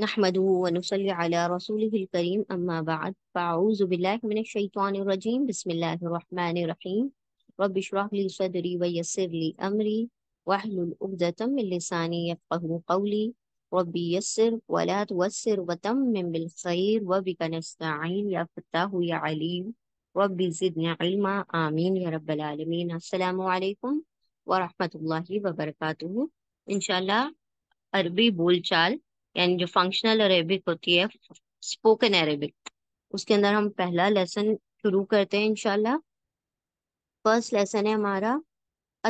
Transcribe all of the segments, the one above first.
نحمده ونصلي على رسوله الكريم أما بعد فأعوذ بالله من الشيطان الرجيم بسم الله الرحمن الرحيم رب اشرح لي صدري ويسر لي أمري واحلل عقدة من لساني يفقه قولي ربي يسر ولا توسر وتمم بالخير وبك نستعين يا فتاه يا عليم ربي زدنا علما آمين يا رب العالمين السلام عليكم ورحمة الله وبركاته إن شاء الله عربي بولچال यानी जो functional Arabic होती है स्पोकन अरेबिक उसके अंदर हम पहला लेसन शुरू करते हैं इनशाला फर्स्ट लेसन है हमारा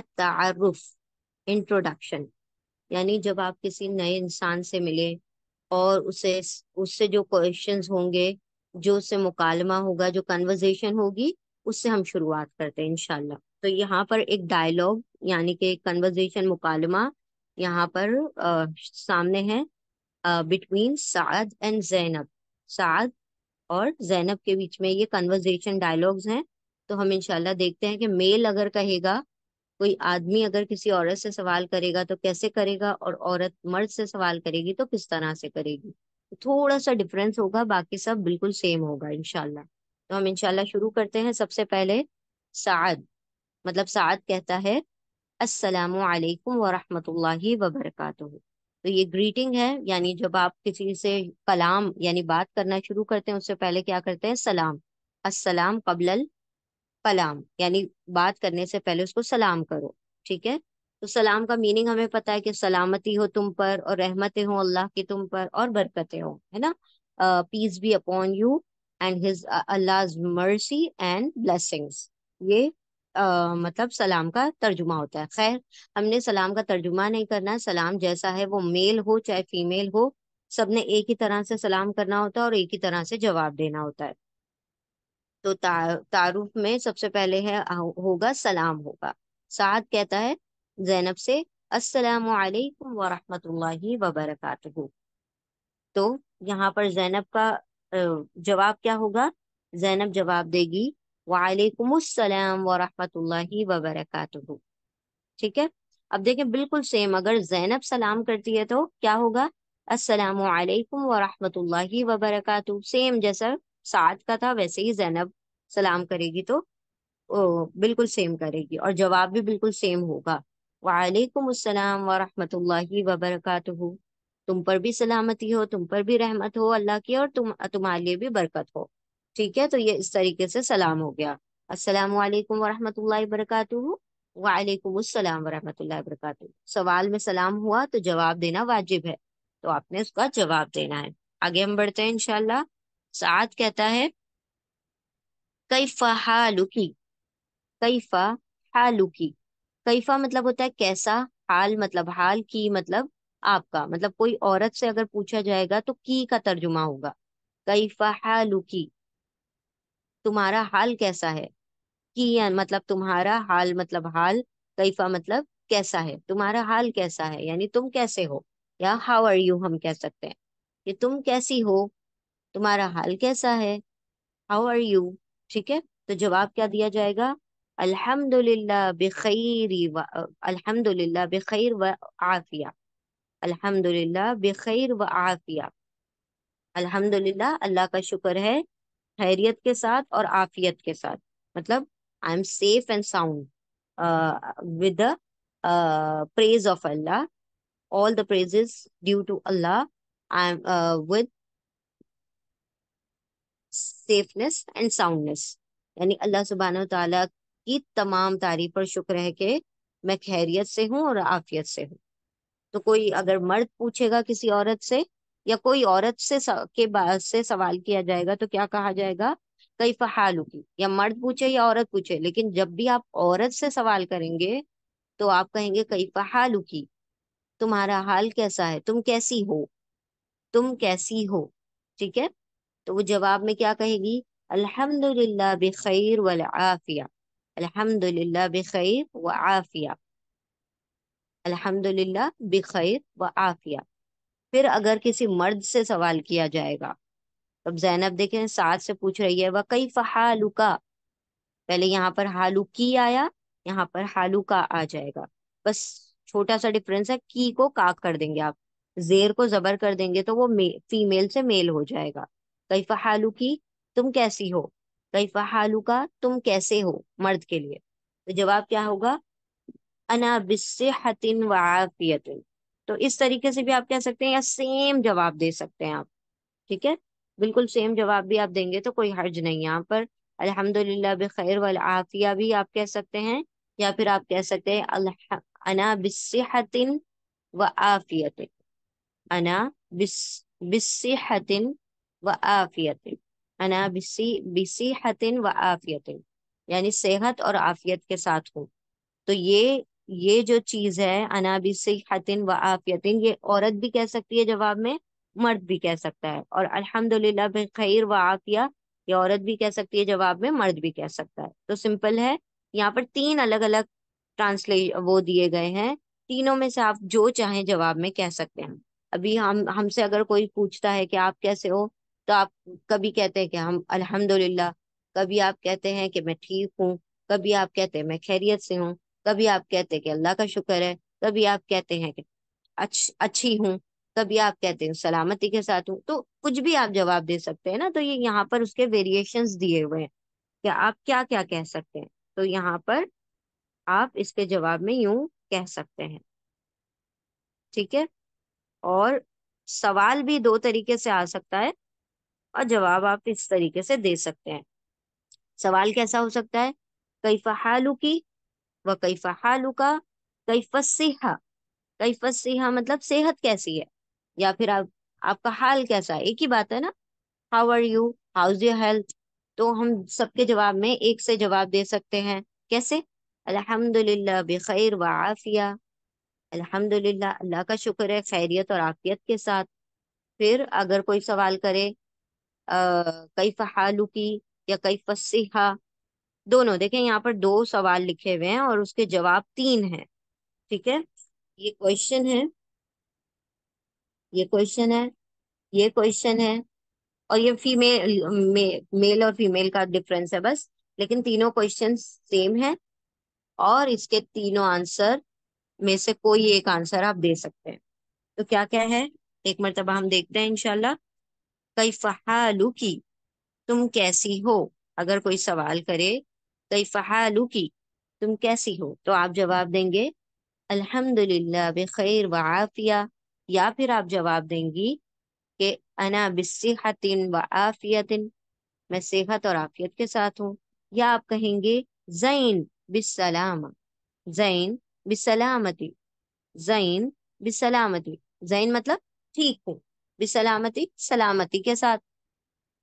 अतारुफ इंट्रोडक्शन यानी जब आप किसी नए इंसान से मिले और उसे उससे जो क्वेश्चंस होंगे जो उससे मुकालमा होगा जो कन्वर्जेशन होगी उससे हम शुरुआत करते हैं इनशाला तो यहाँ पर एक डायलॉग यानी कि कन्वर्जेशन मुकालमा यहाँ पर आ, सामने है बिटवीन साद एंड जैनब साद और जैनब के बीच में ये कन्वर्जेशन डायलॉग्स हैं तो हम इनशाला देखते हैं कि मेल अगर कहेगा कोई आदमी अगर किसी औरत से सवाल करेगा तो कैसे करेगा और औरत मर्द से सवाल करेगी तो किस तरह से करेगी तो थोड़ा सा डिफरेंस होगा बाकी सब बिल्कुल सेम होगा इनशाला तो हम इनशाला शुरू करते हैं सबसे पहले साद मतलब साद कहता है असलकम वरहमल वबरकू तो ये ग्रीटिंग है यानी जब आप किसी से कलाम यानी बात करना शुरू करते हैं उससे पहले क्या करते हैं सलाम असलाम कबल कलाम यानी बात करने से पहले उसको सलाम करो ठीक है तो सलाम का मीनिंग हमें पता है कि सलामती हो तुम पर और रहमतें हो अल्लाह की तुम पर और बरकतें हो है ना peace be upon you and his Allah mercy and blessings ये आ, मतलब सलाम का तर्जुमा होता है खैर हमने सलाम का तर्जुमा नहीं करना है सलाम जैसा है वो मेल हो चाहे फीमेल हो सबने एक ही तरह से सलाम करना होता है और एक ही तरह से जवाब देना होता है तो ता, तारुफ में सबसे पहले है होगा सलाम होगा साथ कहता है जैनब से अस्सलाम वालेकुम व रहमतुल्लाहि व बरकातहू तो यहाँ पर जैनब का जवाब क्या होगा जैनब जवाब देगी वालेकुमसलम वरहमतुल्लाहि वबरकatuh ठीक है अब देखें बिल्कुल सेम अगर जैनब सलाम करती है तो क्या होगा अस्सलाम वालेकुम वरहमतुल्लाहि सेम जैसा साथ का था वैसे ही जैनब सलाम करेगी तो ओ, बिल्कुल सेम करेगी और जवाब भी बिल्कुल सेम होगा वालेकुम अस्सलाम वरहमतुल्लाहि वबरकatuह तुम पर भी सलामती हो तुम पर भी रहमत हो अल्लाह की और तुम तुम्हारे लिए भी बरकत हो ठीक है तो ये इस तरीके से सलाम हो गया अस्सलाम वालेकुम वरहमतुल्लाहि वबरकातुहू वालेकुम अस्सलाम वरहमतुल्लाहि सवाल में सलाम हुआ तो जवाब देना वाजिब है तो आपने उसका जवाब देना है आगे हम बढ़ते हैं इनशाला साथ कहता है कैफा हालुकी कैफा हालुकी कैफा मतलब होता है कैसा हाल मतलब हाल की मतलब आपका मतलब कोई औरत से अगर पूछा जाएगा तो की का तर्जुमा होगा कैफा हालुकी तुम्हारा हाल कैसा है कि मतलब तुम्हारा हाल मतलब हाल कैफा मतलब कैसा है तुम्हारा हाल कैसा है यानी तुम कैसे हो या हाउ आर यू हम कह सकते हैं कि तुम कैसी हो तुम्हारा हाल कैसा है हाउ आर यू ठीक है तो जवाब क्या दिया जाएगा अल्हम्दुलिल्लाह बखैरी व अल्हम्दुलिल्लाह बखैर व आफिया अल्हम्दुलिल्लाह बखैर व आफिया अल्हम्दुलिल्लाह अल्लाह का शुक्र है खैरियत के साथ और आफियत के साथ मतलब I am safe and sound with praise of Allah all the praises due to Allah I am with safeness and soundness यानी अल्लाह सुबहान तला की तमाम तारीफ और शुक्र है कि मैं खैरियत से हूँ और आफियत से हूँ तो कोई अगर मर्द पूछेगा किसी औरत से या कोई औरत से के बाद से सवाल किया जाएगा तो क्या कहा जाएगा कई फहाल की या मर्द पूछे या औरत पूछे लेकिन जब भी आप औरत से सवाल करेंगे तो आप कहेंगे कई फहाल की तुम्हारा हाल कैसा है तुम कैसी हो तुम कैसी हो ठीक है तो वो जवाब में क्या कहेगी अल्हम्दुलिल्लाह बेखैर वल आफिया अल्हम्दुलिल्लाह बखैर व आफिया अल्हम्दुलिल्लाह बेखैर व आफिया फिर अगर किसी मर्द से सवाल किया जाएगा तब जैनब देखें साथ से पूछ रही है कई फहालुका पहले यहाँ पर हालू की आया यहाँ पर हालू का आ जाएगा बस छोटा सा डिफरेंस है की को काक कर देंगे आप जेर को जबर कर देंगे तो वो मे, फीमेल से मेल हो जाएगा कई हालू की तुम कैसी हो कई हालू का तुम कैसे हो मर्द के लिए तो जवाब क्या होगा अना हतिन वाफियतिन तो इस तरीके से भी आप कह सकते हैं या सेम जवाब दे सकते हैं आप ठीक है बिल्कुल सेम जवाब भी आप देंगे तो कोई हर्ज नहीं है यहाँ पर अल्हम्दुलिल्लाह बखैर वाल आफिया भी आप कह सकते हैं या फिर आप कह सकते हैं अना बिस्सिहतिन व आफियत अना बिस बिस्सिहतिन व आफियत अना बिसी बिसीहतिन व आफियत यानी सेहत और आफियत के साथ हूँ तो ये ये जो चीज है अनाबी सिहतिन व आफियतिन ये औरत भी कह सकती है जवाब में मर्द भी कह सकता है और अल्हम्दुलिल्लाह बे खैर व आफिया ये औरत भी कह सकती है जवाब में मर्द भी कह सकता है तो सिंपल है यहाँ पर तीन अलग अलग ट्रांसलेट वो दिए गए हैं तीनों में से आप जो चाहें जवाब में कह सकते हैं अभी हम हमसे अगर कोई पूछता है कि आप कैसे हो तो आप कभी कहते हैं कि हम अल्हम्दुलिल्लाह कभी आप कहते हैं कि मैं ठीक हूँ कभी आप कहते हैं मैं खैरियत से हूँ तभी आप कहते हैं कि अल्लाह का शुक्र है तभी आप कहते हैं कि अच्छ अच्छी हूँ तभी आप कहते हैं सलामती के साथ हूँ तो कुछ भी आप जवाब दे सकते हैं ना तो ये यहाँ पर उसके वेरिएशन दिए हुए हैं कि आप क्या क्या कह सकते हैं तो यहाँ पर आप इसके जवाब में यूं कह सकते हैं ठीक है और सवाल भी दो तरीके से आ सकता है और जवाब आप इस तरीके से दे सकते हैं सवाल कैसा हो सकता है कई फहालू की व कैफा हालुका कैफा सेहा कैफा सेहा मतलब सेहत कैसी है या फिर आप आपका हाल कैसा है एक ही बात है ना how are you is your health तो हम सबके जवाब में एक से जवाब दे सकते हैं कैसे अल्हम्दुलिल्लाह बखैर व आफिया अल्हम्दुलिल्लाह अल्लाह का शुक्र है खैरियत और आफियत के साथ फिर अगर कोई सवाल करे कैफ हालू की या कैफ सिहा दोनों देखें यहाँ पर दो सवाल लिखे हुए हैं और उसके जवाब तीन हैं ठीक है ये क्वेश्चन है ये क्वेश्चन है ये क्वेश्चन है और ये फीमेल मे, मेल और फीमेल का डिफरेंस है बस लेकिन तीनों क्वेश्चन सेम है और इसके तीनों आंसर में से कोई एक आंसर आप दे सकते हैं तो क्या क्या है एक मरतबा हम देखते हैं इनशाला कई फहालू की तुम कैसी हो अगर कोई सवाल करे कैफ़हालू की तुम कैसी हो तो आप जवाब देंगे अल्हम्दुलिल्लाह बखैर व आफिया या फिर आप जवाब देंगी कि अना बिस्सिहतिन व आफियतिन मैं सेहत और आफियत के साथ हूँ या आप कहेंगे जैन बिसलाम जैन बिसलामती जैन बिसलामती जैन मतलब ठीक हूँ बिसलामती सलामती के साथ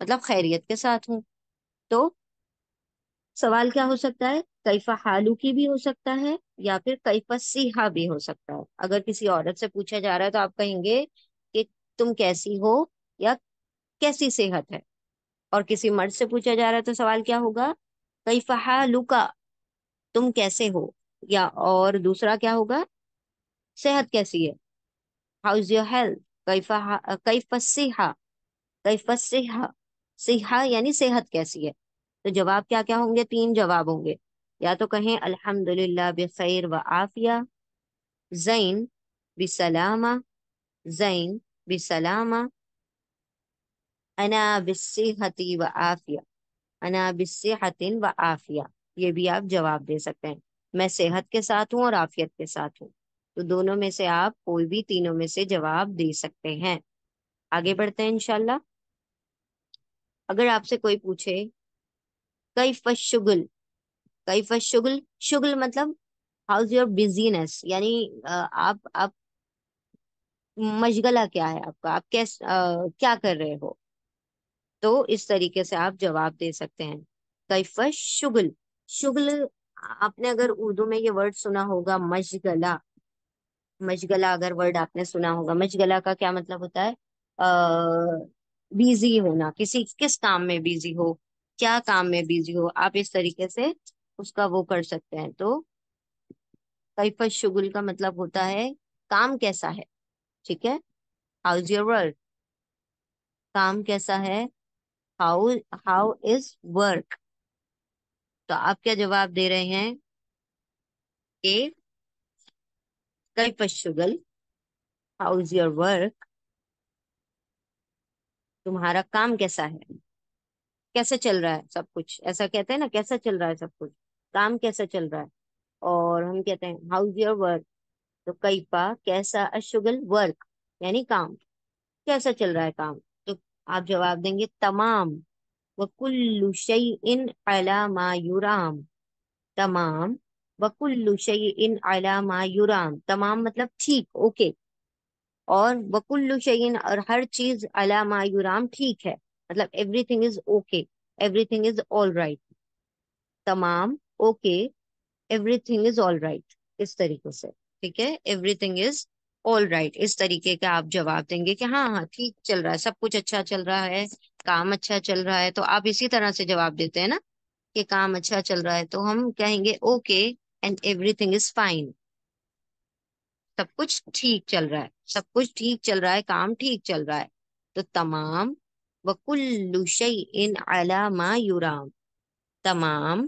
मतलब खैरियत के साथ हूँ तो सवाल क्या हो सकता है कैफा हालू की भी हो सकता है या फिर कैफा सिहा भी हो सकता है अगर किसी औरत से पूछा जा रहा है तो आप कहेंगे कि तुम कैसी हो या कैसी सेहत है और किसी मर्द से पूछा जा रहा है तो सवाल क्या होगा कैफा हालुका तुम कैसे हो या और दूसरा क्या होगा सेहत कैसी है हाउ इज योर हेल्थ कैफा कैफा सिहा कैफा सिहा सिहा यानी सेहत कैसी है तो जवाब क्या क्या होंगे तीन जवाब होंगे या तो कहें अल्हम्दुलिल्लाह बखैर व आफिया जैन बिसलामा जैन बिसलामा अना बिस्सिहती व आफिया अना बिस्सिहतिन व आफिया ये भी आप जवाब दे सकते हैं मैं सेहत के साथ हूँ और आफियत के साथ हूँ तो दोनों में से आप कोई भी तीनों में से जवाब दे सकते हैं आगे बढ़ते हैं इनशाला अगर आपसे कोई पूछे कैफ शुगल कैफ शुगल शुगल मतलब हाउज योर बिजीनेस यानी आप आप मशगला क्या है आपका आप कैस आ, क्या कर रहे हो तो इस तरीके से आप जवाब दे सकते हैं कैफ शुगल शुगल आपने अगर उर्दू में ये वर्ड सुना होगा मशगला मशगला अगर वर्ड आपने सुना होगा मशगला का क्या मतलब होता है आ, बिजी होना किसी किस काम में बिजी हो क्या काम में बिजी हो आप इस तरीके से उसका वो कर सकते हैं तो कैफा शुगुल का मतलब होता है काम कैसा है ठीक है हाउ इज योर वर्क काम कैसा है हाउ हाउ इज वर्क तो आप क्या जवाब दे रहे हैं ए कैफा शुगल हाउ इज योर वर्क तुम्हारा काम कैसा है कैसे चल रहा है सब कुछ ऐसा कहते हैं ना कैसा चल रहा है सब कुछ काम कैसा चल रहा है और हम कहते हैं हाउज योर वर्क तो कई पा कैसा अशुगल वर्क यानी काम कैसा चल रहा है काम तो आप जवाब देंगे तमाम व कुल्लु शई इन अला मायूराम तमाम व कुल्लु शई इन अला मायूराम तमाम मतलब ठीक ओके और वकुल्लु शईन और हर चीज अला मायूराम ठीक है मतलब everything is okay everything is all right तमाम okay everything is all right इस तरीके से ठीक है एवरीथिंग इज ऑल राइट इस तरीके का आप जवाब देंगे कि हाँ हाँ ठीक चल रहा है सब कुछ अच्छा चल रहा है काम अच्छा चल रहा है तो आप इसी तरह से जवाब देते हैं ना कि काम अच्छा चल रहा है तो हम कहेंगे okay and everything is fine सब कुछ ठीक चल रहा है सब कुछ ठीक चल रहा है काम ठीक चल रहा है तो तमाम वकुल्लुशई इन अलामा युराम तमाम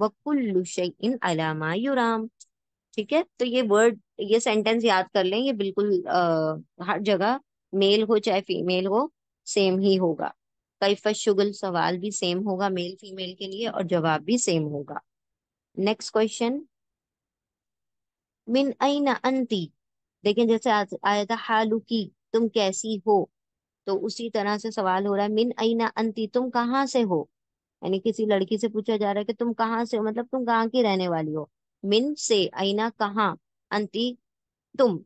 वकुल्लु इन अलामा युराम ठीक है तो ये वर्ड ये सेंटेंस याद कर लें ये बिल्कुल आ, हर जगह मेल हो चाहे फीमेल हो सेम ही होगा कैफा शुगल सवाल भी सेम होगा मेल फीमेल के लिए और जवाब भी सेम होगा नेक्स्ट क्वेश्चन मिन अंती देखें जैसे आया था हालू की तुम कैसी हो तो उसी तरह से सवाल हो रहा है मिन अना अंति तुम कहाँ से हो यानी किसी लड़की से पूछा जा रहा है कि तुम कहाँ से हो मतलब तुम कहाँ की रहने वाली हो मिन से अना कहाँ अंति तुम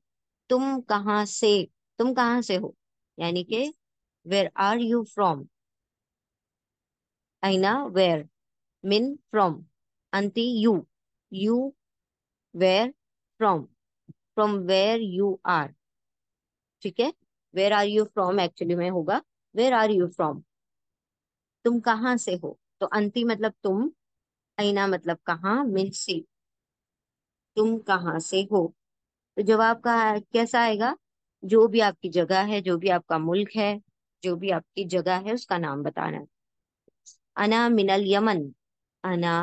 तुम कहाँ से तुम कहाँ से हो यानी कि वेर आर यू फ्रॉम अना वेर मिन फ्रॉम अंति you you where from from where you are ठीक है where are you from actually में होगा वेर आर यू फ्रॉम तुम कहाँ से हो तो अंति मतलब तुम ऐना मतलब कहाँ मिन से तुम कहाँ से हो तो जवाब का कैसा आएगा जो भी आपकी जगह है जो भी आपका मुल्क है जो भी आपकी जगह है उसका नाम बताना अना मिनल यमन अना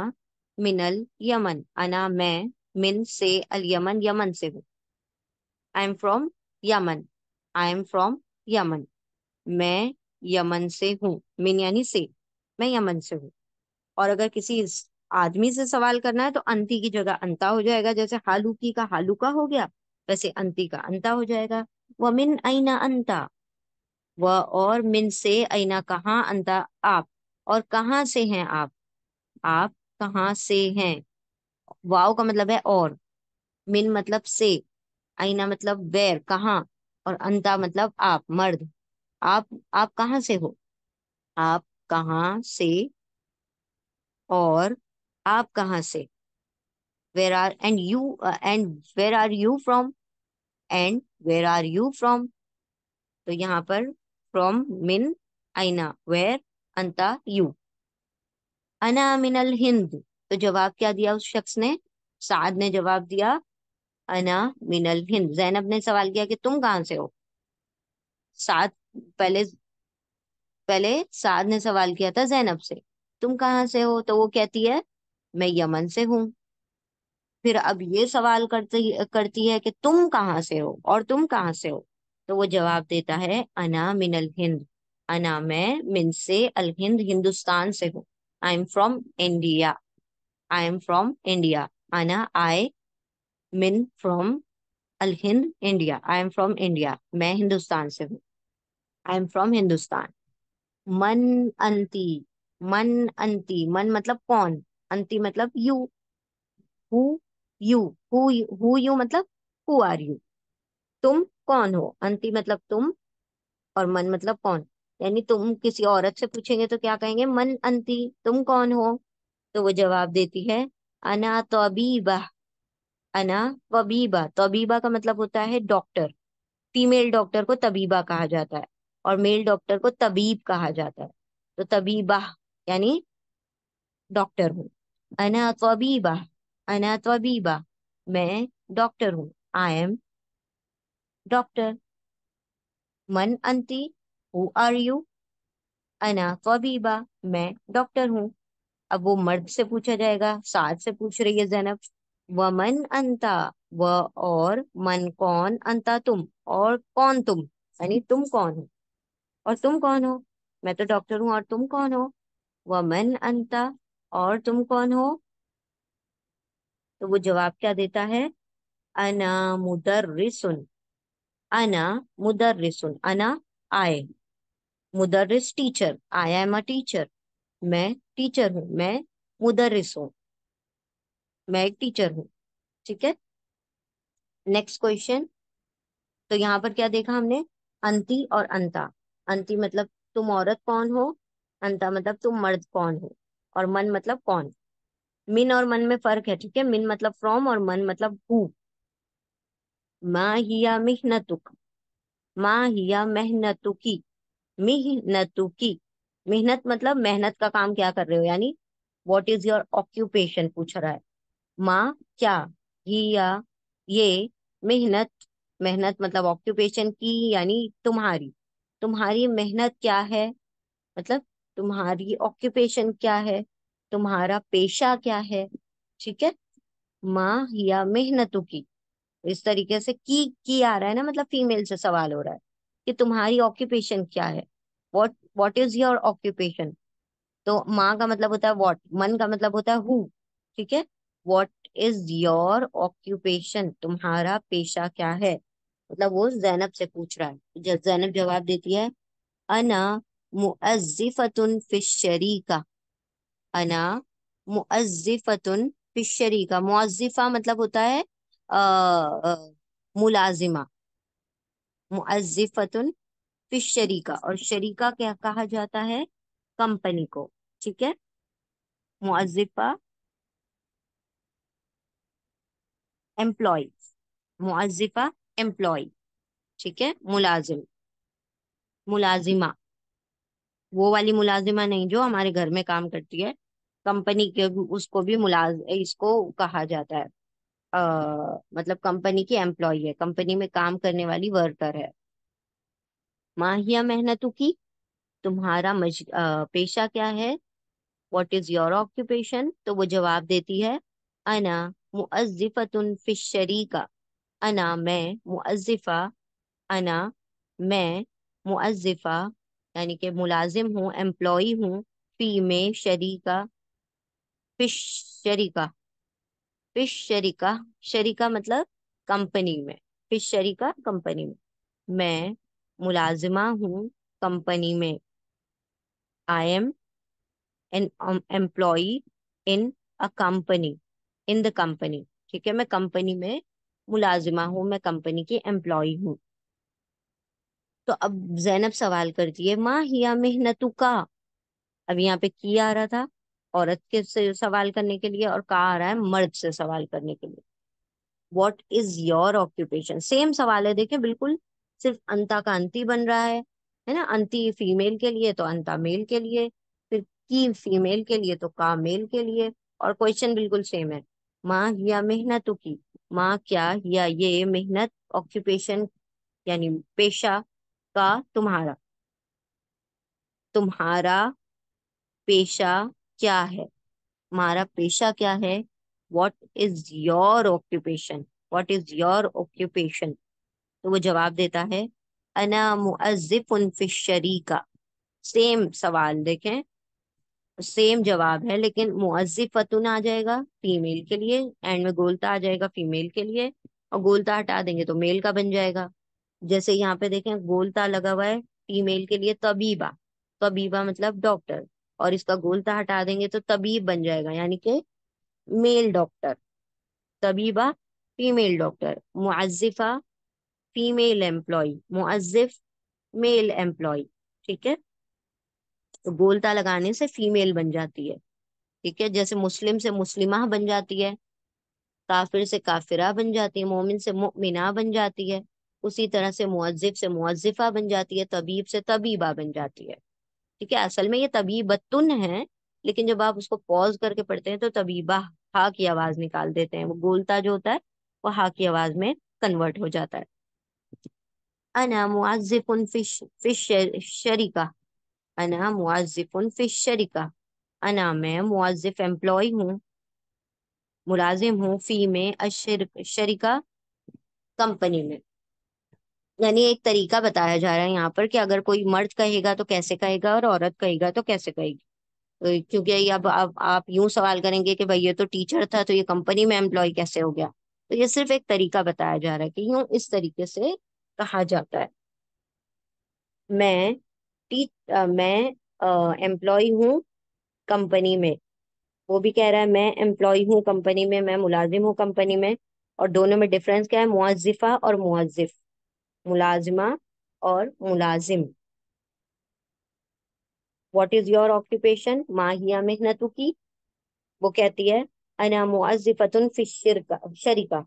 मिनल यमन अना मैं मिन से अल यमन यमन से हूँ I am from Yemen I am from Yemen मैं यमन से हूँ मीन यानी से मैं यमन से हूँ और अगर किसी आदमी से सवाल करना है तो अंति की जगह अंता हो जाएगा जैसे हालूकी का हालूका हो गया वैसे अंति का अंता हो जाएगा वह मिन आईना अंता व और मिन से आईना कहाँ अंता आप और कहाँ से हैं आप आप कहाँ से हैं वाव का मतलब है और मिन मतलब से आईना मतलब वेर कहाँ और अंता मतलब आप मर्द आप आप कहाँ से हो आप कहाँ से और आप कहाँ से where are and you and where are you from and where are you from तो यहाँ पर फ्रॉम मिन आईना वेर अंता यू अना मिनल हिंद तो जवाब क्या दिया उस शख्स ने साद ने जवाब दिया अना मिनल हिंद जैनब ने सवाल किया कि तुम कहाँ से हो साद पहले पहले साद ने सवाल किया था जैनब से तुम कहाँ से हो तो वो कहती है मैं यमन से हूँ फिर अब ये सवाल करती करती है कि तुम कहाँ से हो और तुम कहाँ से हो तो वो जवाब देता है अना मिनल हिंद अना मैं मिन से अल हिंद हिंदुस्तान से हूँ I am from India I am from India अना आई मिन फ्रॉम अल Hind India I am from India मैं हिंदुस्तान से हूँ आई एम फ्रॉम हिंदुस्तान मन अंति मन अंति मन मतलब कौन अंति मतलब you who you who who you मतलब हु आर यू तुम कौन हो अंति मतलब तुम और मन मतलब कौन यानी तुम किसी औरत से पूछेंगे तो क्या कहेंगे मन अंति तुम कौन हो तो वो जवाब देती है अना तो तोबीबा अना तबीबा तबीबा का मतलब होता है डॉक्टर फीमेल डॉक्टर को तबीबा कहा जाता है और मेल डॉक्टर को तबीब कहा जाता है तो तबीबा यानी डॉक्टर हूँ अना तबीबा अना तबीबा मैं डॉक्टर हूँ आई एम डॉक्टर मन अंति हु आर यू अना तबीबा मैं डॉक्टर हूँ अब वो मर्द से पूछा जाएगा साथ से पूछ रही है जैनब व मन अंता व और मन कौन अंता तुम और कौन तुम यानी तुम कौन हो और तुम कौन हो मैं तो डॉक्टर हूं और तुम कौन हो वमन अंता और तुम कौन हो तो वो जवाब क्या देता है अना मुदर्रिसुन अना मुदर्रिसुन अना आए मुदर्रिस teacher I am a teacher मैं टीचर हूँ मैं मुदर्रिस हूं मैं एक टीचर हूँ ठीक है नेक्स्ट क्वेश्चन तो यहाँ पर क्या देखा हमने अंति और अंता अंति मतलब तुम औरत कौन हो अंता मतलब तुम मर्द कौन हो और मन मतलब कौन मिन और मन में फर्क है ठीक है मिन मतलब फ्रॉम और मन मतलब हु माहिया मिहनतुक माहिया मेहनतुकी मिहनतुकी मेहनत मतलब मेहनत का काम क्या कर रहे हो यानी व्हाट इज योर ऑक्यूपेशन पूछ रहा है माँ क्या हिया ये मेहनत मेहनत मतलब ऑक्यूपेशन की यानी तुम्हारी तुम्हारी मेहनत क्या है मतलब तुम्हारी ऑक्यूपेशन क्या है तुम्हारा पेशा क्या है ठीक है माँ या मेहनतों की इस तरीके से की की आ रहा है ना मतलब फीमेल से सवाल हो रहा है कि तुम्हारी ऑक्यूपेशन क्या है what what is your occupation तो माँ का मतलब होता है वॉट मन का मतलब होता है हु ठीक है वॉट इज योर ऑक्यूपेशन तुम्हारा पेशा क्या है मतलब वो जैनब से पूछ रहा है तो जब जैनब जवाब देती है अना मुअजिफतुन फिशरी का अना मुअजिफतुन फिशरी का मुआजिफा मतलब होता है आ, मुलाजिमा मुअजिफतुन फिशरी का और शरीका क्या कहा जाता है कंपनी को ठीक है मुआजिफा एम्प्लॉय मुआजिफा एम्प्लॉय ठीक है मुलाजिम मुलाजिमा वो वाली मुलाजिमा नहीं जो हमारे घर में काम करती है कंपनी के उसको भी मुलाज इसको कहा जाता है आ, मतलब कंपनी की एम्प्लॉय है कंपनी में काम करने वाली वर्कर है माहिया मेहनतों की तुम्हारा मज, आ, पेशा क्या है वॉट इज योर ऑक्यूपेशन तो वो जवाब देती है अना मुअज़िफ़तुन फिश अना मैं मुअज़िफ़ा अना मैं मुअज़िफ़ा यानी कि मुलाजिम हूँ एम्प्लॉ हूँ फी में शरीका फिश शरीका फिश शरीका शरीका मतलब कंपनी में फिश शरीका कंपनी में मैं मुलाजिमा हूँ कंपनी में I am an employee in a company in the company ठीक है मैं कंपनी में मुलाजिमा हूँ मैं कंपनी की एम्प्लॉय हूँ तो अब जैनब सवाल करती है माँ हिया मेहनतु का अब यहाँ पे की आ रहा था औरत के से सवाल करने के लिए और का आ रहा है मर्द से सवाल करने के लिए what is your occupation same सवाल है देखे बिल्कुल सिर्फ अंता का अंति बन रहा है है ना अंति फीमेल के लिए तो अंता मेल के लिए फिर की फीमेल के लिए तो का मेल के लिए और क्वेश्चन बिल्कुल सेम है माँ या मेहनत की माँ क्या या ये मेहनत ऑक्यूपेशन यानी पेशा का तुम्हारा तुम्हारा पेशा क्या है तुम्हारा पेशा क्या है what is your occupation what is your occupation तो वो जवाब देता है अना मुआजिफ उनफिशरी का सेम सवाल देखें सेम जवाब है लेकिन मुआजिब फतून आ जाएगा फीमेल के लिए एंड में गोलता आ जाएगा फीमेल के लिए और गोलता हटा देंगे तो मेल का बन जाएगा जैसे यहाँ पे देखें गोलता लगा हुआ है फीमेल के लिए तबीबा तबीबा मतलब डॉक्टर और इसका गोलता हटा देंगे तो तबीब बन जाएगा यानी कि मेल डॉक्टर तबीबा फीमेल डॉक्टर मुआजिफा फीमेल एम्प्लॉय मुआजिफ मेल एम्प्लॉय ठीक है तो बोलता लगाने से फीमेल बन जाती है ठीक है जैसे मुस्लिम से मुस्लिमा बन जाती है काफिर से काफिरा बन जाती है मोमिन से मोमिना बन जाती है उसी तरह से मुआजिब से मुआजिफा बन जाती है तबीब से तबीबा बन जाती है ठीक है असल में ये तबीबतुन है लेकिन जब आप उसको पॉज करके पढ़ते हैं तो तबीबा हा की आवाज निकाल देते हैं वो गोलता जो होता है वो हा की आवाज में कन्वर्ट हो जाता है अना उन फिश फिश शरीका अना मुआजिफ़ुन फिश शरिका अना मैं मुआजिफ एम्प्लॉय हूँ मुलाजिम हूँ फ़ी में अशर शरिका कंपनी में यानी एक तरीका बताया जा रहा है यहाँ पर कि अगर कोई मर्द कहेगा तो कैसे कहेगा और औरत कहेगा तो कैसे कहेगी तो क्योंकि अब आप, आप यूं सवाल करेंगे कि भाई ये तो टीचर था तो ये कंपनी में एम्प्लॉय कैसे हो गया तो ये सिर्फ एक तरीका बताया जा रहा है कि यूं इस तरीके से कहा जाता है मैं टी मैं एम्प्लॉय हूँ कंपनी में वो भी कह रहा है मैं एम्प्लॉय हूँ कंपनी में मैं मुलाजिम हूँ कंपनी में और दोनों में डिफरेंस क्या है मुआजिफा और मुआजिफ मुलाजिमा और मुलाजिम वॉट इज योर ऑक्यूपेशन माहिया मेहनतु की वो कहती है अना मुआजिफतुन फिश शरीका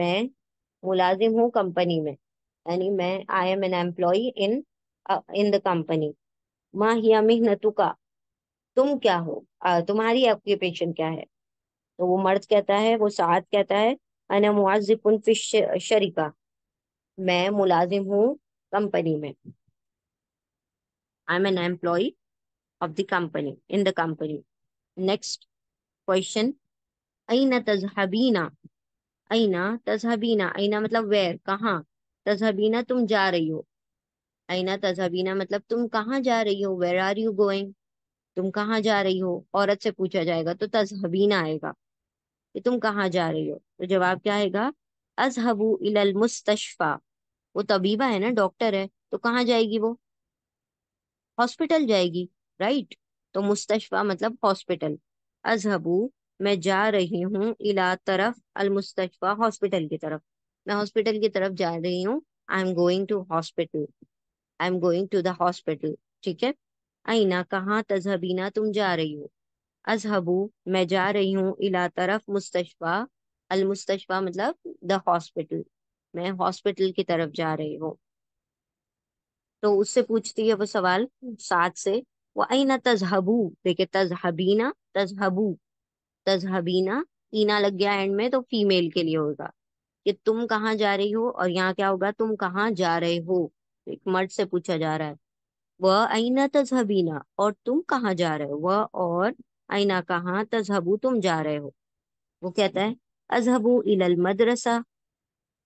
मैं मुलाजिम हूँ कंपनी में यानी मैं I am an employee in in the company माँ हिया मेहनतुका तुम क्या हो तुम्हारी ऑक्यूपेशन क्या है तो वो मर्द कहता है वो साथ कहता है अना फिश शरीका मैं मुलाजिम हूँ कंपनी में I am an employee of the company in the company next question अना तजहबीना अना तजहबीना अना मतलब वेर कहाँ तजहबीना तुम जा रही हो आईना तजहबीना मतलब तुम कहाँ जा रही हो वेर आर यू गोइंग तुम कहाँ जा रही हो औरत से पूछा जाएगा तो तजहबीना आएगा कि तुम कहाँ जा रही हो तो जवाब क्या आएगा अजहबू इलल वो तबीबा है ना डॉक्टर है तो कहाँ जाएगी वो हॉस्पिटल जाएगी राइट तो मुस्तफा मतलब हॉस्पिटल अजहबू मैं जा रही हूँ इला तरफ अल हॉस्पिटल की तरफ मैं हॉस्पिटल की तरफ जा रही हूँ I am going to hospital I am going to the hospital ठीक है आईना कहाँ तजहबीना तुम जा रही हो अजहबू मैं जा रही हूँ इला तरफ मुस्तफ़ा अल मतलब द हॉस्पिटल मैं हॉस्पिटल की तरफ जा रही हूँ तो उससे पूछती है वो सवाल साथ से वो आईना तजहबू देखे तजहबीना तजहबू तजहबीना ईना लग गया एंड में तो फीमेल के लिए होगा कि तुम कहाँ जा रही हो और यहाँ क्या होगा तुम कहाँ जा रहे हो एक मर्द से पूछा जा रहा है वह आईना तजहबीना और तुम कहाँ जा रहे हो वह और आईना कहाँ तजहबू तुम जा रहे हो वो कहता है अजहबू इलल मदरसा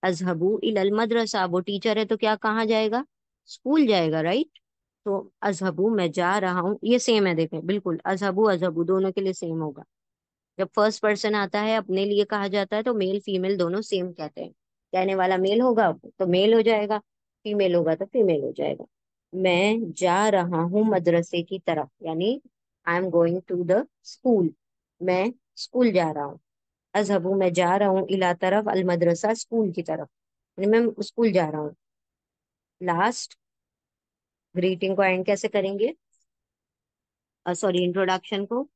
अजहबू इलल मदरसा वो टीचर है तो क्या कहाँ जाएगा स्कूल जाएगा राइट तो अजहबू मैं जा रहा हूँ ये सेम है देखें बिल्कुल अजहबू अजहबू दोनों के लिए सेम होगा जब फर्स्ट पर्सन आता है अपने लिए कहा जाता है तो मेल फीमेल दोनों सेम कहते हैं कहने वाला मेल होगा तो मेल हो जाएगा फीमेल होगा तो फीमेल हो जाएगा मैं जा रहा हूँ मदरसे की तरफ यानी I am going to the school मैं स्कूल जा रहा हूँ अजहबू मैं जा रहा हूँ इला तरफ अल मदरसा स्कूल की तरफ यानी मैं स्कूल जा रहा हूँ लास्ट ग्रीटिंग को एंड कैसे करेंगे सॉरी इंट्रोडक्शन को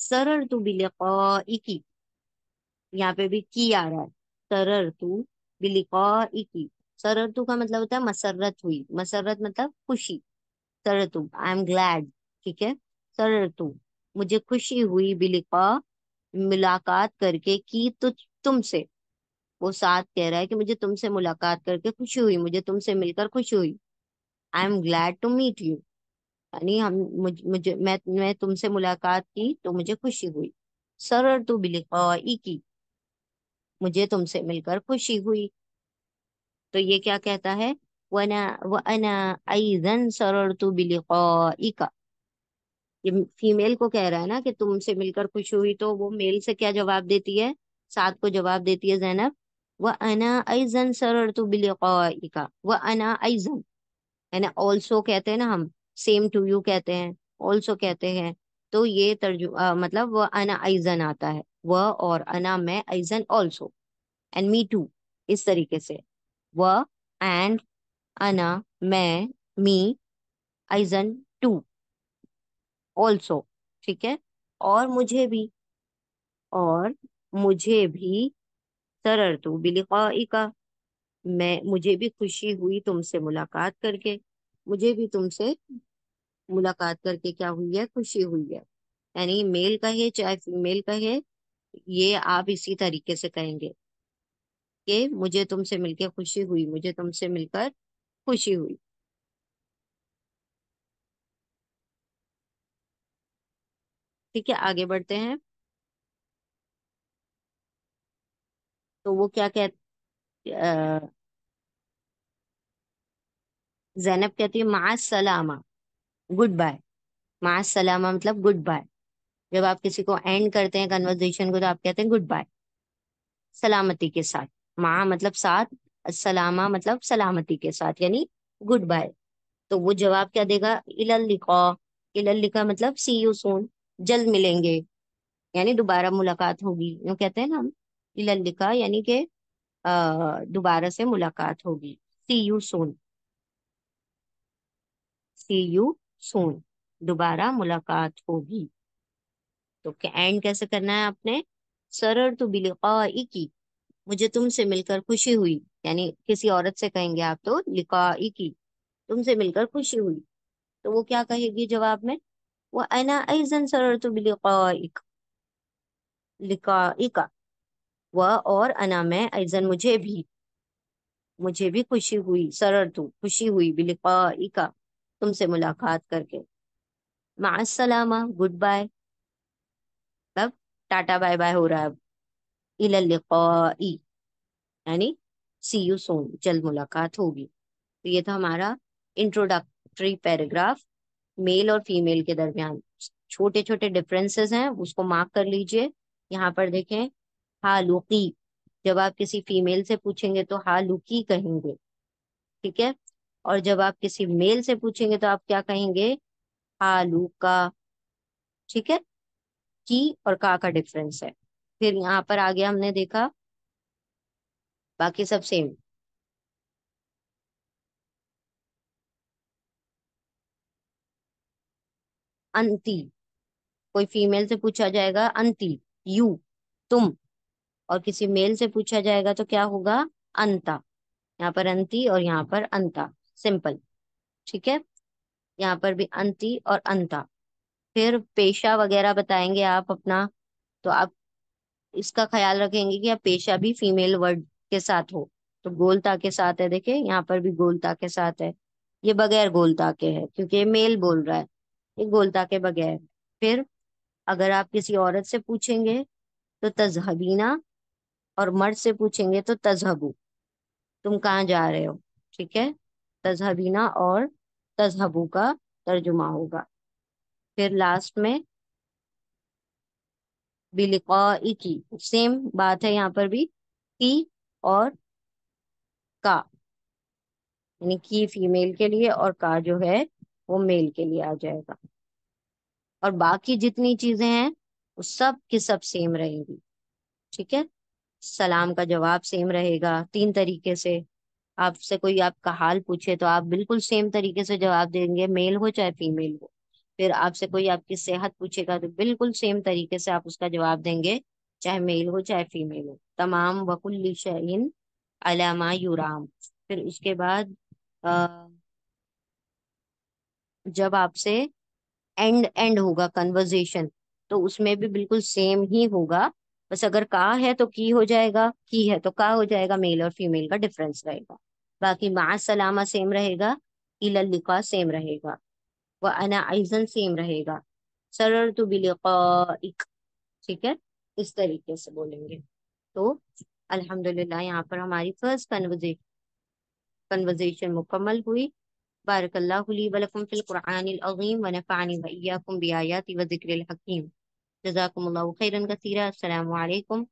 सरर तू बिलिकी यहाँ पे भी की आ रहा है सरर तू बिलिकी सरतु का मतलब होता है मसरत हुई मसरत मतलब खुशी सरतु आई एम ग्लैड ठीक है सरतु मुझे खुशी हुई बिलिका मुलाकात करके की तो तुमसे वो साथ कह रहा है कि मुझे तुमसे मुलाकात करके खुशी हुई मुझे तुमसे मिलकर खुशी हुई I am glad to meet you यानी हम मुझे, मुझे मैं मैं तुमसे मुलाकात की तो मुझे खुशी हुई सर तू की मुझे तुमसे मिलकर खुशी हुई तो ये क्या कहता है वना वना ये फीमेल को कह रहा है ना कि तुमसे मिलकर खुश हुई तो वो मेल से क्या जवाब देती है साथ को जवाब देती है जैनब व अना अजन सरर तु बिलिका व अना अजन है ना ऑल्सो कहते हैं ना हम सेम टू यू कहते हैं ऑल्सो कहते हैं तो ये तर्जु आ, मतलब वह अना आईजन आता है वह और अना मैं आईजन ऑल्सो एंड मी टू इस तरीके से व एंड अना मैं मी आइजन टू ऑल्सो ठीक है और मुझे भी और मुझे भी सरर तू का मैं मुझे भी खुशी हुई तुमसे मुलाकात करके मुझे भी तुमसे मुलाकात करके क्या हुई है खुशी हुई है यानी मेल कहे चाहे फीमेल कहे ये आप इसी तरीके से कहेंगे के मुझे तुमसे मिलकर खुशी हुई मुझे तुमसे मिलकर खुशी हुई ठीक है आगे बढ़ते हैं तो वो क्या कह जैनब कहती है मा सलामा गुड बाय मा सलामा मतलब गुड बाय जब आप किसी को एंड करते हैं कन्वर्जेशन को तो आप कहते हैं गुड बाय सलामती के साथ माँ मतलब साथ सलामा मतलब सलामती के साथ यानी गुड बाय तो वो जवाब क्या देगा इलल लिखा इलल लिखा मतलब सी यू सोन जल्द मिलेंगे यानी दोबारा मुलाकात होगी यू कहते हैं ना हम इलल लिखा यानी के दोबारा से मुलाकात होगी सी you soon C you soon दोबारा मुलाकात होगी तो एंड कैसे करना है आपने सरर तो बिलिका मुझे तुमसे मिलकर खुशी हुई यानी किसी औरत से कहेंगे आप तो लिकाई की तुमसे मिलकर खुशी हुई तो वो क्या कहेगी जवाब में वह अना ऐजन सरर तो बिलिकाइक लिकाइका वह और अना मैं ऐजन मुझे भी मुझे भी खुशी हुई सरर तू खुशी हुई बिलिकाइका तुमसे मुलाकात करके सलामा गुड बाय तब टाटा बाय बाय हो रहा है इलाई यानी सी यू सोन जल्द मुलाकात होगी तो ये था हमारा इंट्रोडक्टरी पैराग्राफ मेल और फीमेल के दरमियान छोटे छोटे डिफरेंसेस हैं उसको मार्क कर लीजिए यहाँ पर देखें हालुकी जब आप किसी फीमेल से पूछेंगे तो हालुकी कहेंगे ठीक है और जब आप किसी मेल से पूछेंगे तो आप क्या कहेंगे हालुका ठीक है की और का का डिफरेंस है फिर यहाँ पर आगे हमने देखा बाकी सब सेम अंति कोई फीमेल से पूछा जाएगा अंति यू तुम और किसी मेल से पूछा जाएगा तो क्या होगा अंता यहाँ पर अंति और यहाँ पर अंता सिंपल ठीक है यहाँ पर भी अंति और अंता फिर पेशा वगैरह बताएंगे आप अपना तो आप इसका ख्याल रखेंगे कि पेशा भी फीमेल वर्ड के साथ हो तो गोलता के साथ है देखिये यहाँ पर भी गोलता के साथ है ये बगैर गोलता के है क्योंकि ये मेल बोल रहा है ये गोलता के बगैर फिर अगर आप किसी औरत से पूछेंगे तो तजहबीना और मर्द से पूछेंगे तो तजहबू तुम कहाँ जा रहे हो ठीक है तजहबीना और तजहबू का तर्जुमा होगा फिर लास्ट में की सेम बात है यहाँ पर भी की और का यानी की फीमेल के लिए और का जो है वो मेल के लिए आ जाएगा और बाकी जितनी चीजें हैं वो सब की सब सेम रहेगी ठीक है सलाम का जवाब सेम रहेगा तीन तरीके से आपसे कोई आपका हाल पूछे तो आप बिल्कुल सेम तरीके से जवाब देंगे मेल हो चाहे फीमेल हो फिर आपसे हम्म। कोई आपकी सेहत पूछेगा तो बिल्कुल सेम तरीके से आप उसका जवाब देंगे चाहे मेल हो चाहे फीमेल हो तमाम वकुल्ली शहीन अलामा यूराम फिर उसके बाद आ, जब आपसे एंड एंड होगा कन्वर्जेशन तो उसमें भी बिल्कुल सेम ही होगा बस अगर का है तो की हो जाएगा की है तो का हो जाएगा मेल और फीमेल का डिफरेंस रहेगा बाकी मा सलामा सेम रहेगा इलल्लिका सेम रहेगा व अना आइजन सेम रहेगा सरर तो बिलिक ठीक है इस तरीके से बोलेंगे तो अल्हम्दुलिल्लाह यहाँ पर हमारी फर्स्ट कन्वर्जेशन कन्वर्जेशन मुकम्मल हुई बारक ली वलकुम फिल खैरन कसीरा अस्सलाम वालेकुम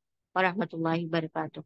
व